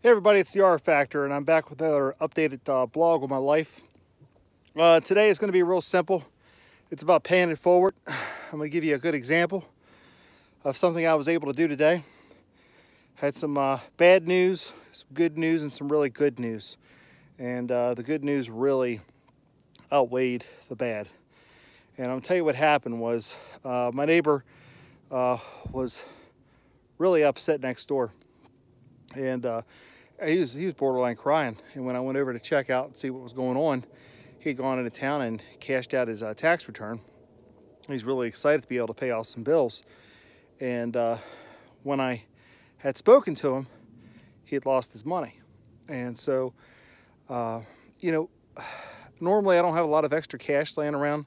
Hey everybody, it's the R Factor, and I'm back with another updated uh, blog on my life. Uh, today is going to be real simple. It's about paying it forward. I'm going to give you a good example of something I was able to do today. Had some uh, bad news, some good news, and some really good news. And uh, the good news really outweighed the bad. And i am going to tell you what happened was uh, my neighbor uh, was really upset next door and uh, he was he was borderline crying. And when I went over to check out and see what was going on, he'd gone into town and cashed out his uh, tax return. He's really excited to be able to pay off some bills. And uh, when I had spoken to him, he had lost his money. And so, uh, you know, normally I don't have a lot of extra cash laying around,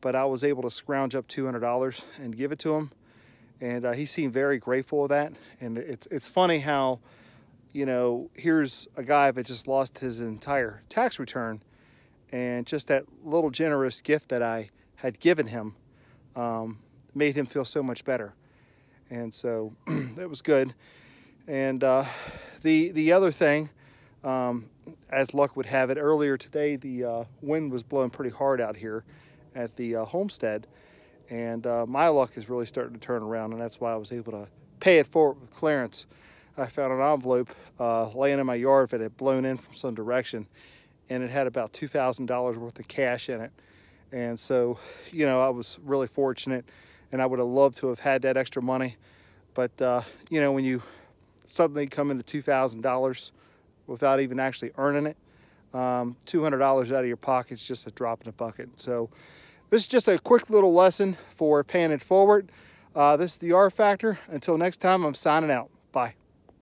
but I was able to scrounge up $200 and give it to him. And uh, he seemed very grateful of that. And it's, it's funny how, you know, here's a guy that just lost his entire tax return. And just that little generous gift that I had given him um, made him feel so much better. And so that was good. And uh, the, the other thing, um, as luck would have it, earlier today the uh, wind was blowing pretty hard out here at the uh, homestead. And uh, my luck is really starting to turn around, and that's why I was able to pay it forward with clearance. I found an envelope uh, laying in my yard that had blown in from some direction, and it had about $2,000 worth of cash in it. And so, you know, I was really fortunate, and I would have loved to have had that extra money. But, uh, you know, when you suddenly come into $2,000 without even actually earning it, um, $200 out of your pocket is just a drop in the bucket. So this is just a quick little lesson for it forward. Uh, this is the R Factor. Until next time, I'm signing out. Bye.